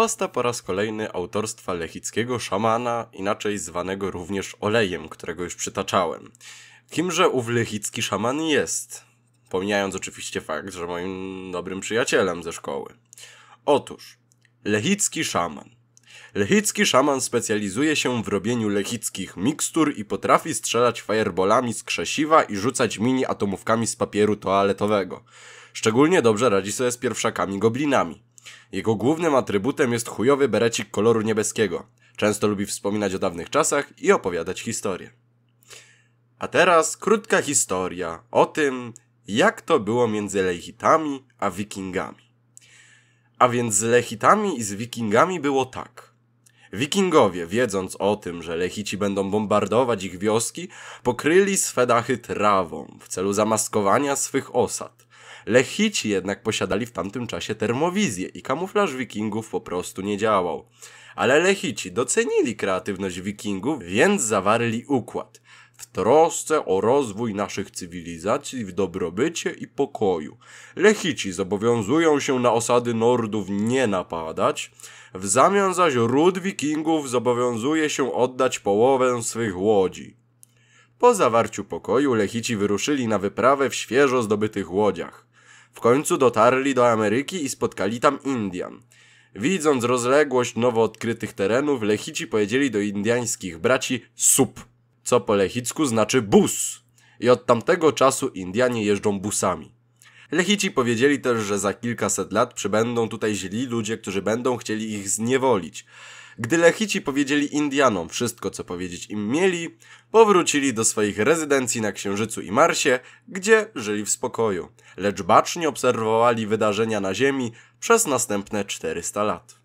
Pasta po raz kolejny autorstwa lechickiego szamana, inaczej zwanego również olejem, którego już przytaczałem. Kimże ów lechicki szaman jest? Pomijając oczywiście fakt, że moim dobrym przyjacielem ze szkoły. Otóż, lechicki szaman. Lechicki szaman specjalizuje się w robieniu lechickich mikstur i potrafi strzelać fireballami z krzesiwa i rzucać mini atomówkami z papieru toaletowego. Szczególnie dobrze radzi sobie z pierwszakami goblinami. Jego głównym atrybutem jest chujowy berecik koloru niebieskiego. Często lubi wspominać o dawnych czasach i opowiadać historie. A teraz krótka historia o tym, jak to było między Lechitami a Wikingami. A więc z Lechitami i z Wikingami było tak. Wikingowie, wiedząc o tym, że Lechici będą bombardować ich wioski, pokryli swe dachy trawą w celu zamaskowania swych osad. Lechici jednak posiadali w tamtym czasie termowizję i kamuflaż wikingów po prostu nie działał. Ale Lechici docenili kreatywność wikingów, więc zawarli układ w trosce o rozwój naszych cywilizacji w dobrobycie i pokoju. Lechici zobowiązują się na osady Nordów nie napadać, w zamian zaś ród wikingów zobowiązuje się oddać połowę swych łodzi. Po zawarciu pokoju Lechici wyruszyli na wyprawę w świeżo zdobytych łodziach. W końcu dotarli do Ameryki i spotkali tam Indian. Widząc rozległość nowo odkrytych terenów, Lechici pojedzieli do indiańskich braci sup, co po lechicku znaczy bus. I od tamtego czasu Indianie jeżdżą busami. Lechici powiedzieli też, że za kilkaset lat przybędą tutaj źli ludzie, którzy będą chcieli ich zniewolić. Gdy Lechici powiedzieli Indianom wszystko, co powiedzieć im mieli, powrócili do swoich rezydencji na Księżycu i Marsie, gdzie żyli w spokoju, lecz bacznie obserwowali wydarzenia na Ziemi przez następne 400 lat.